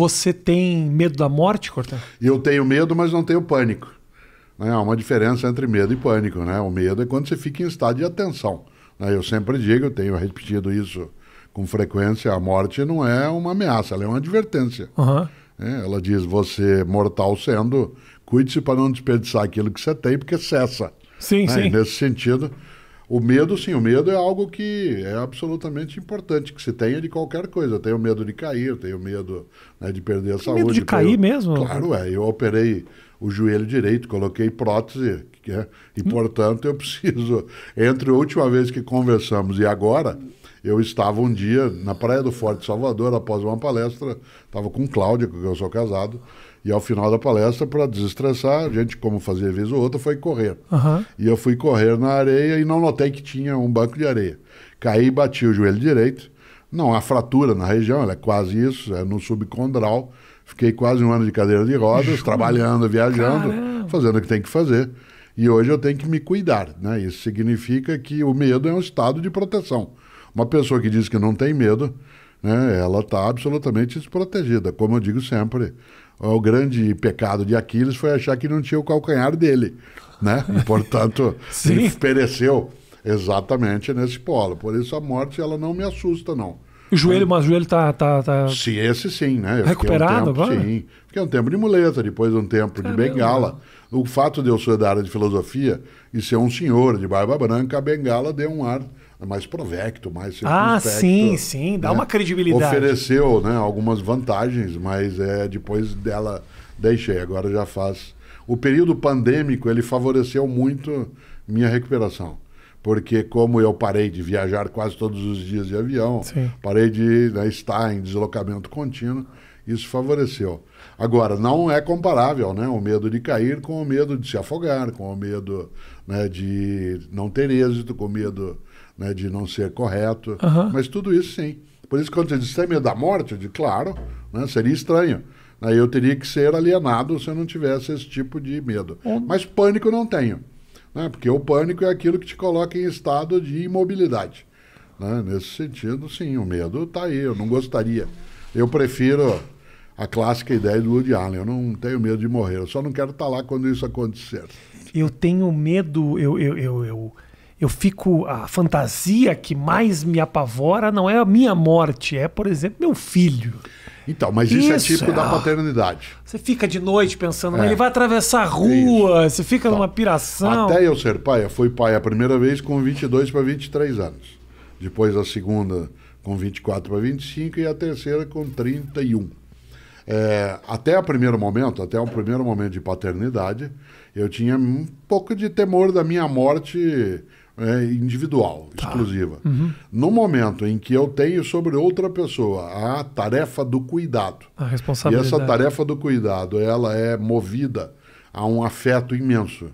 Você tem medo da morte, Cortá? Eu tenho medo, mas não tenho pânico. Né? Há uma diferença entre medo e pânico. Né? O medo é quando você fica em estado de atenção. Né? Eu sempre digo, eu tenho repetido isso com frequência, a morte não é uma ameaça, ela é uma advertência. Uhum. É, ela diz, você mortal sendo, cuide-se para não desperdiçar aquilo que você tem, porque cessa. Sim, né? sim. E nesse sentido, o medo, sim, o medo é algo que é absolutamente importante, que se tenha de qualquer coisa. Eu tenho medo de cair, tenho medo né, de perder a saúde. medo de cair mesmo? Claro, é. Eu operei o joelho direito, coloquei prótese, que é, e, portanto, eu preciso... Entre a última vez que conversamos e agora, eu estava um dia na Praia do Forte Salvador, após uma palestra, estava com Cláudia, que eu sou casado, e ao final da palestra, para desestressar, a gente, como fazia vez ou outra, foi correr. Uhum. E eu fui correr na areia e não notei que tinha um banco de areia. Caí e bati o joelho direito. Não há fratura na região, ela é quase isso, é no subcondral. Fiquei quase um ano de cadeira de rodas, trabalhando, viajando, Caramba. fazendo o que tem que fazer. E hoje eu tenho que me cuidar, né? Isso significa que o medo é um estado de proteção. Uma pessoa que diz que não tem medo, né, ela está absolutamente desprotegida. Como eu digo sempre, o grande pecado de Aquiles foi achar que não tinha o calcanhar dele, né? portanto, ele pereceu exatamente nesse polo. Por isso a morte ela não me assusta, não. O joelho, mas o joelho tá, tá, tá... Se esse sim, né? Eu Recuperado um tempo, agora? Sim. Fiquei um tempo de muleta, depois um tempo Caramba. de bengala. O fato de eu ser da área de filosofia e ser um senhor de barba branca, a bengala deu um ar é mais provecto, mais Ah, sim, sim, dá né? uma credibilidade. Ofereceu né, algumas vantagens, mas é, depois dela deixei, agora já faz. O período pandêmico ele favoreceu muito minha recuperação porque como eu parei de viajar quase todos os dias de avião, Sim. parei de né, estar em deslocamento contínuo, isso favoreceu. Agora, não é comparável né, o medo de cair com o medo de se afogar, com o medo né, de não ter êxito, com o medo né, de não ser correto. Mas tudo isso sim. Por isso, quando você diz tem é medo da morte, eu digo, claro, né, seria estranho. Aí né, eu teria que ser alienado se eu não tivesse esse tipo de medo. É. Mas pânico não tenho. Né, porque o pânico é aquilo que te coloca em estado de imobilidade. Né? Nesse sentido, sim, o medo está aí. Eu não gostaria. Eu prefiro a clássica ideia do Woody Allen. Eu não tenho medo de morrer. Eu só não quero estar tá lá quando isso acontecer. Eu tenho medo. eu, eu, eu... eu eu fico. A fantasia que mais me apavora não é a minha morte, é, por exemplo, meu filho. Então, mas isso, é isso é típico é... da paternidade. Você fica de noite pensando, é. ele vai atravessar a é rua, isso. você fica então, numa piração. Até eu ser pai, eu fui pai a primeira vez com 22 para 23 anos. Depois a segunda com 24 para 25 e a terceira com 31. É, até o primeiro momento, até o primeiro momento de paternidade, eu tinha um pouco de temor da minha morte é, individual, tá. exclusiva. Uhum. No momento em que eu tenho sobre outra pessoa a tarefa do cuidado, a responsabilidade. e essa tarefa do cuidado ela é movida a um afeto imenso,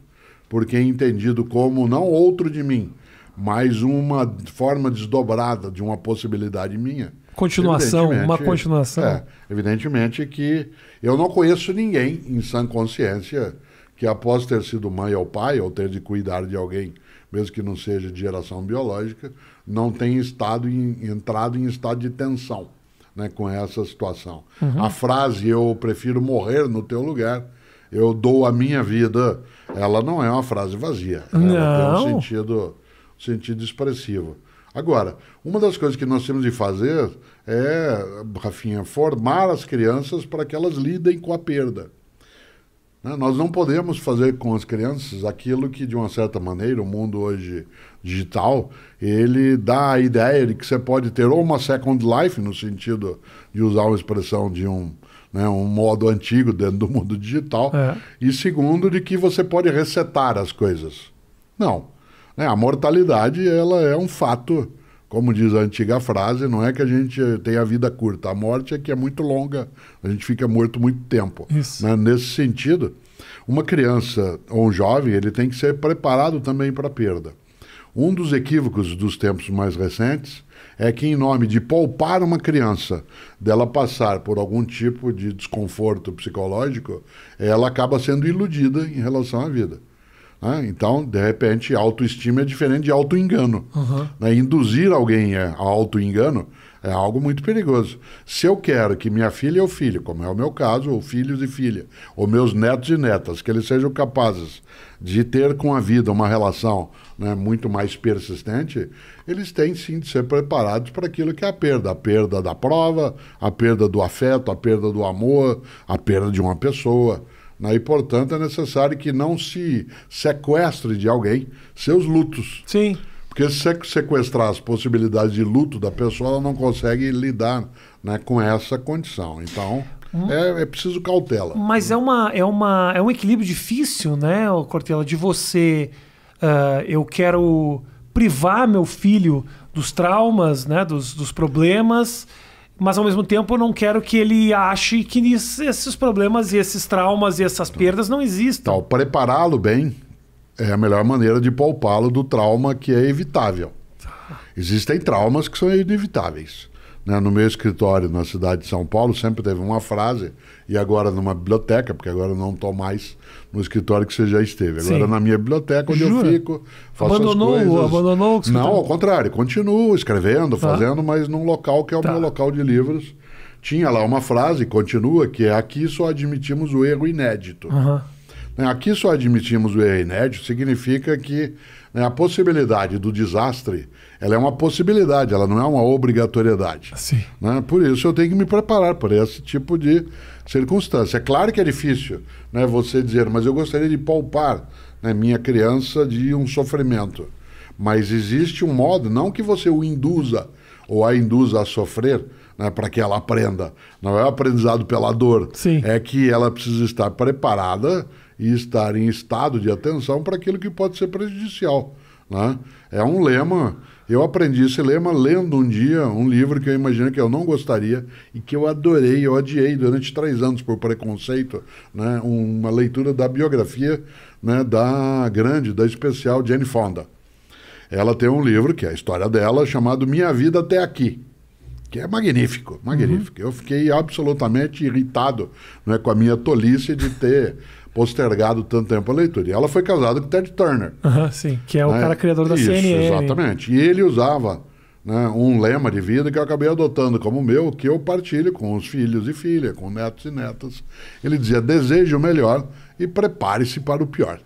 porque é entendido como não outro de mim, mas uma forma desdobrada de uma possibilidade minha. Continuação, uma continuação. É, evidentemente que eu não conheço ninguém em sã consciência que após ter sido mãe ou pai, ou ter de cuidar de alguém mesmo que não seja de geração biológica, não tem estado em, entrado em estado de tensão né, com essa situação. Uhum. A frase eu prefiro morrer no teu lugar, eu dou a minha vida, ela não é uma frase vazia. Não. Ela tem um sentido, um sentido expressivo. Agora, uma das coisas que nós temos de fazer é, Rafinha, formar as crianças para que elas lidem com a perda. Né? Nós não podemos fazer com as crianças aquilo que, de uma certa maneira, o mundo hoje digital, ele dá a ideia de que você pode ter ou uma second life, no sentido de usar uma expressão de um, né, um modo antigo dentro do mundo digital, é. e segundo, de que você pode resetar as coisas. Não. Né, a mortalidade ela é um fato como diz a antiga frase, não é que a gente tem a vida curta, a morte é que é muito longa, a gente fica morto muito tempo. Né? Nesse sentido, uma criança ou um jovem, ele tem que ser preparado também para a perda. Um dos equívocos dos tempos mais recentes é que, em nome de poupar uma criança dela passar por algum tipo de desconforto psicológico, ela acaba sendo iludida em relação à vida. Né? Então, de repente, autoestima é diferente de autoengano. Uhum. Né? Induzir alguém a autoengano é algo muito perigoso. Se eu quero que minha filha ou filho, como é o meu caso, ou filhos e filha, ou meus netos e netas, que eles sejam capazes de ter com a vida uma relação né, muito mais persistente, eles têm sim de ser preparados para aquilo que é a perda. A perda da prova, a perda do afeto, a perda do amor, a perda de uma pessoa. Né? E, portanto, é necessário que não se sequestre de alguém seus lutos. Sim. Porque se sequestrar as possibilidades de luto da pessoa, ela não consegue lidar né, com essa condição. Então, hum. é, é, preciso cautela. Mas é, uma, é, uma, é um equilíbrio difícil, né, Cortella, de você. Uh, eu quero privar meu filho dos traumas, né, dos, dos problemas mas ao mesmo tempo eu não quero que ele ache que esses problemas e esses traumas e essas tá. perdas não existam. Então, prepará-lo bem é a melhor maneira de poupá-lo do trauma que é evitável. Tá. Existem traumas que são inevitáveis né, no meu escritório na cidade de São Paulo, sempre teve uma frase, e agora numa biblioteca, porque agora não estou mais no escritório que você já esteve. Agora Sim. na minha biblioteca, onde Jura? eu fico, faço abandonou, as coisas. Abandonou o escritório? Não, ao contrário, continuo escrevendo, tá. fazendo, mas num local que é o tá. meu local de livros. Tinha lá uma frase, continua, que é aqui só admitimos o erro inédito. Uhum. Né, aqui só admitimos o erro inédito, significa que né, a possibilidade do desastre ela é uma possibilidade, ela não é uma obrigatoriedade. Sim. Né? Por isso eu tenho que me preparar para esse tipo de circunstância. É claro que é difícil né, você dizer, mas eu gostaria de poupar né, minha criança de um sofrimento. Mas existe um modo, não que você o induza ou a induza a sofrer, né, para que ela aprenda. Não é aprendizado pela dor. Sim. É que ela precisa estar preparada e estar em estado de atenção para aquilo que pode ser prejudicial. Né? É um lema. Eu aprendi esse lema lendo um dia um livro que eu imagino que eu não gostaria e que eu adorei, eu odiei durante três anos por preconceito, né? uma leitura da biografia né? da grande, da especial Jane Fonda. Ela tem um livro, que é a história dela, chamado Minha Vida Até Aqui que é magnífico, magnífico. Uhum. Eu fiquei absolutamente irritado né, com a minha tolice de ter postergado tanto tempo a leitura. E ela foi casada com Ted Turner. Uhum, sim, que é o né? cara criador da Isso, CNN. Exatamente. E ele usava né, um lema de vida que eu acabei adotando como meu, que eu partilho com os filhos e filhas, com netos e netas. Ele dizia: deseje o melhor e prepare-se para o pior.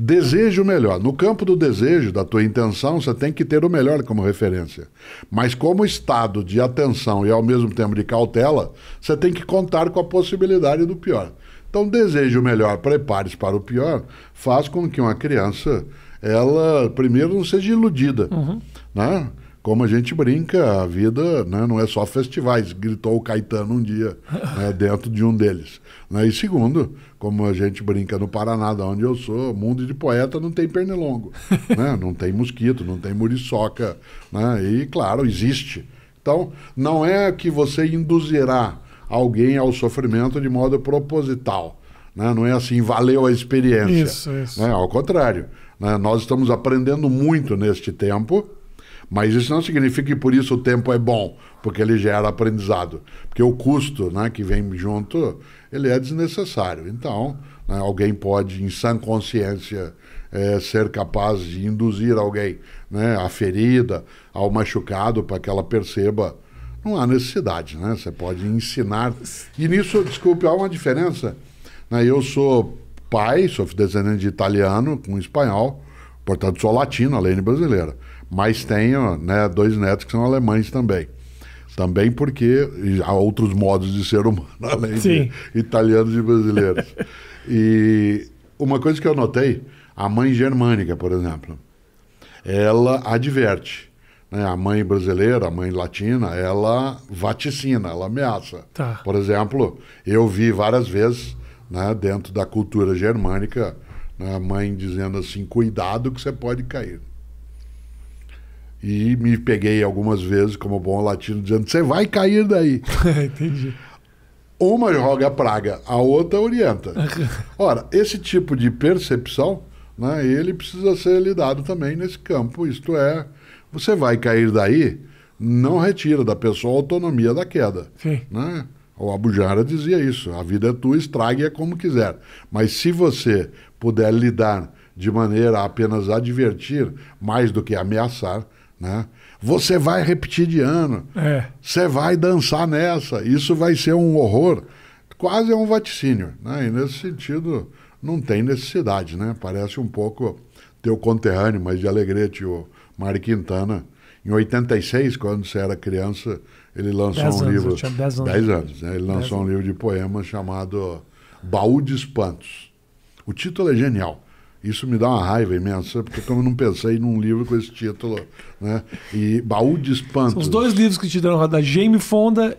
Deseje o melhor. No campo do desejo, da tua intenção, você tem que ter o melhor como referência. Mas como estado de atenção e ao mesmo tempo de cautela, você tem que contar com a possibilidade do pior. Então, deseje o melhor, prepare-se para o pior, faz com que uma criança, ela primeiro não seja iludida, uhum. né? como a gente brinca, a vida né, não é só festivais, gritou o Caetano um dia, né, dentro de um deles. Né? E segundo, como a gente brinca no Paraná, da onde eu sou, mundo de poeta não tem pernilongo, né, não tem mosquito, não tem muriçoca. Né. E, claro, existe. Então, não é que você induzirá alguém ao sofrimento de modo proposital. Né, não é assim, valeu a experiência. Isso, isso. Ao contrário, nós estamos aprendendo muito neste tempo mas isso não significa que por isso o tempo é bom, porque ele gera aprendizado. Porque o custo né, que vem junto, ele é desnecessário. Então, né, alguém pode, em sã consciência, é, ser capaz de induzir alguém né, à ferida, ao machucado, para que ela perceba não há necessidade, né? Você pode ensinar. E nisso, desculpe, há uma diferença. Né? Eu sou pai, sou descendente de italiano com espanhol, portanto sou latino, além de brasileira. Mas tenho né, dois netos que são alemães também. Também porque há outros modos de ser humano, além Sim. de italianos e brasileiros. e uma coisa que eu notei, a mãe germânica, por exemplo, ela adverte. Né? A mãe brasileira, a mãe latina, ela vaticina, ela ameaça. Tá. Por exemplo, eu vi várias vezes né, dentro da cultura germânica, né, a mãe dizendo assim, cuidado que você pode cair. E me peguei algumas vezes como bom latino dizendo: você vai cair daí. Entendi. Uma joga praga, a outra orienta. Ora, esse tipo de percepção, né, ele precisa ser lidado também nesse campo. Isto é, você vai cair daí, não retira da pessoa a autonomia da queda. Sim. Né? O Abujara dizia isso: a vida é tua, estrague é como quiser. Mas se você puder lidar de maneira a apenas advertir, mais do que ameaçar, né? Você vai repetir de ano. É. Você vai dançar nessa. Isso vai ser um horror. Quase é um vaticínio. Né? E nesse sentido, não tem necessidade. Né? Parece um pouco teu conterrâneo, mas de Alegrete, o Mário Quintana. Em 86, quando você era criança, ele lançou dez um anos, livro. Eu tinha anos. Dez anos né? Ele lançou dez um livro de poemas chamado Baú de Espantos. O título é genial. Isso me dá uma raiva imensa, porque como eu não pensei num livro com esse título, né? E Baú de Espantos. São os dois livros que te deram da Jane Fonda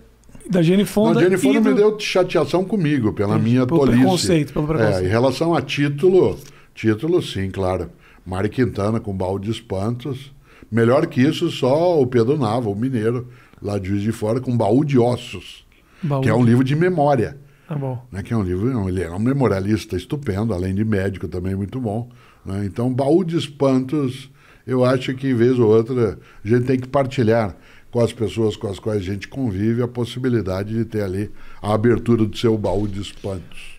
da Jane Fonda. Não, Jane Fonda do... me deu chateação comigo, pela é, minha pelo tolice. Preconceito, pelo é, preconceito. É, em relação a título, título sim, claro. Mari Quintana com Baú de Espantos. Melhor que isso, só o Pedro Nava, o mineiro, lá de Juiz de Fora, com Baú de Ossos, baú que de... é um livro de memória. Tá bom. Né, que é um livro, ele é um memorialista estupendo, além de médico também muito bom. Né? Então, Baú de Espantos, eu acho que, vez ou outra, a gente tem que partilhar com as pessoas com as quais a gente convive a possibilidade de ter ali a abertura do seu baú de espantos.